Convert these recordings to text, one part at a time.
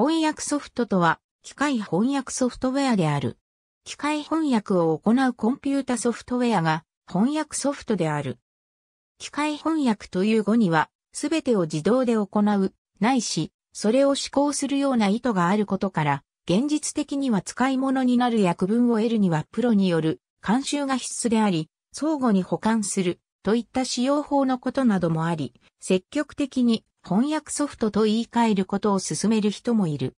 翻訳ソフトとは、機械翻訳ソフトウェアである。機械翻訳を行うコンピュータソフトウェアが翻訳ソフトである。機械翻訳という語には、すべてを自動で行う、ないし、それを施行するような意図があることから、現実的には使い物になる訳文を得るにはプロによる監修が必須であり、相互に補完する、といった使用法のことなどもあり、積極的に翻訳ソフトと言い換えることを勧める人もいる。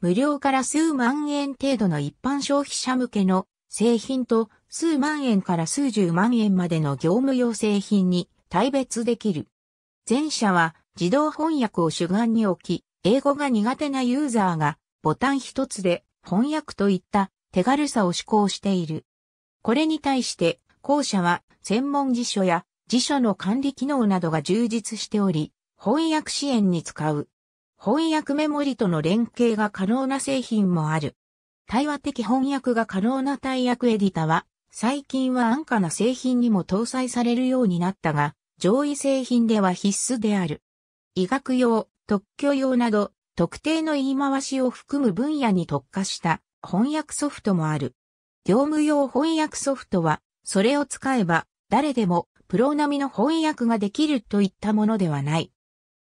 無料から数万円程度の一般消費者向けの製品と数万円から数十万円までの業務用製品に対別できる。前者は自動翻訳を主眼に置き、英語が苦手なユーザーがボタン一つで翻訳といった手軽さを志向している。これに対して後者は専門辞書や辞書の管理機能などが充実しており、翻訳支援に使う。翻訳メモリとの連携が可能な製品もある。対話的翻訳が可能な対訳エディタは、最近は安価な製品にも搭載されるようになったが、上位製品では必須である。医学用、特許用など、特定の言い回しを含む分野に特化した翻訳ソフトもある。業務用翻訳ソフトは、それを使えば誰でもプロ並みの翻訳ができるといったものではない。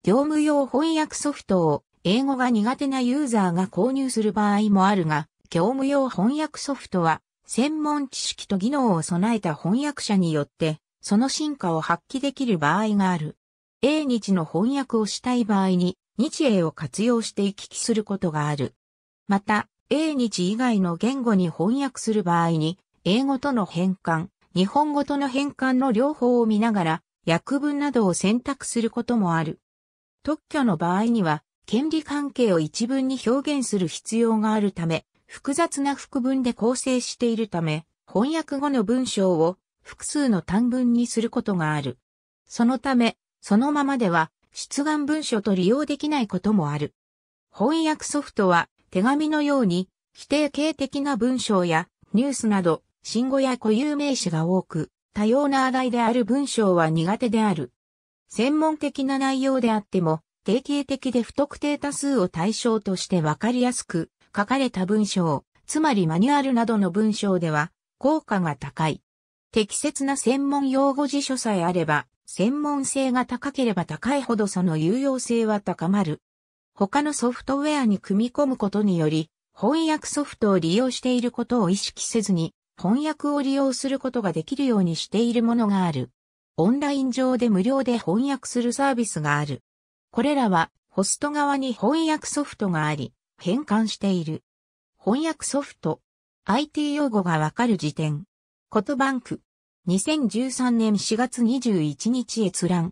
業務用翻訳ソフトを英語が苦手なユーザーが購入する場合もあるが、業務用翻訳ソフトは専門知識と技能を備えた翻訳者によってその進化を発揮できる場合がある。英日の翻訳をしたい場合に日英を活用して行き来することがある。また、英日以外の言語に翻訳する場合に英語との変換、日本語との変換の両方を見ながら、訳文などを選択することもある。特許の場合には、権利関係を一文に表現する必要があるため、複雑な副文で構成しているため、翻訳後の文章を複数の単文にすることがある。そのため、そのままでは出願文書と利用できないこともある。翻訳ソフトは手紙のように否定形的な文章やニュースなど新語や固有名詞が多く、多様な話題である文章は苦手である。専門的な内容であっても、定型的で不特定多数を対象としてわかりやすく書かれた文章、つまりマニュアルなどの文章では効果が高い。適切な専門用語辞書さえあれば、専門性が高ければ高いほどその有用性は高まる。他のソフトウェアに組み込むことにより、翻訳ソフトを利用していることを意識せずに、翻訳を利用することができるようにしているものがある。オンライン上で無料で翻訳するサービスがある。これらはホスト側に翻訳ソフトがあり、変換している。翻訳ソフト。IT 用語がわかる辞典。ことバンク。2013年4月21日閲覧。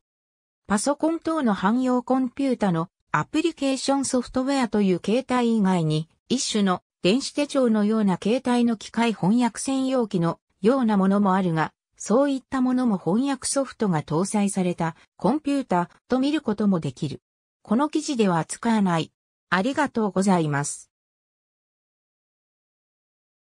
パソコン等の汎用コンピュータのアプリケーションソフトウェアという形態以外に一種の電子手帳のような携帯の機械翻訳専用機のようなものもあるが、そういったものも翻訳ソフトが搭載されたコンピュータと見ることもできる。この記事では扱わない。ありがとうございます。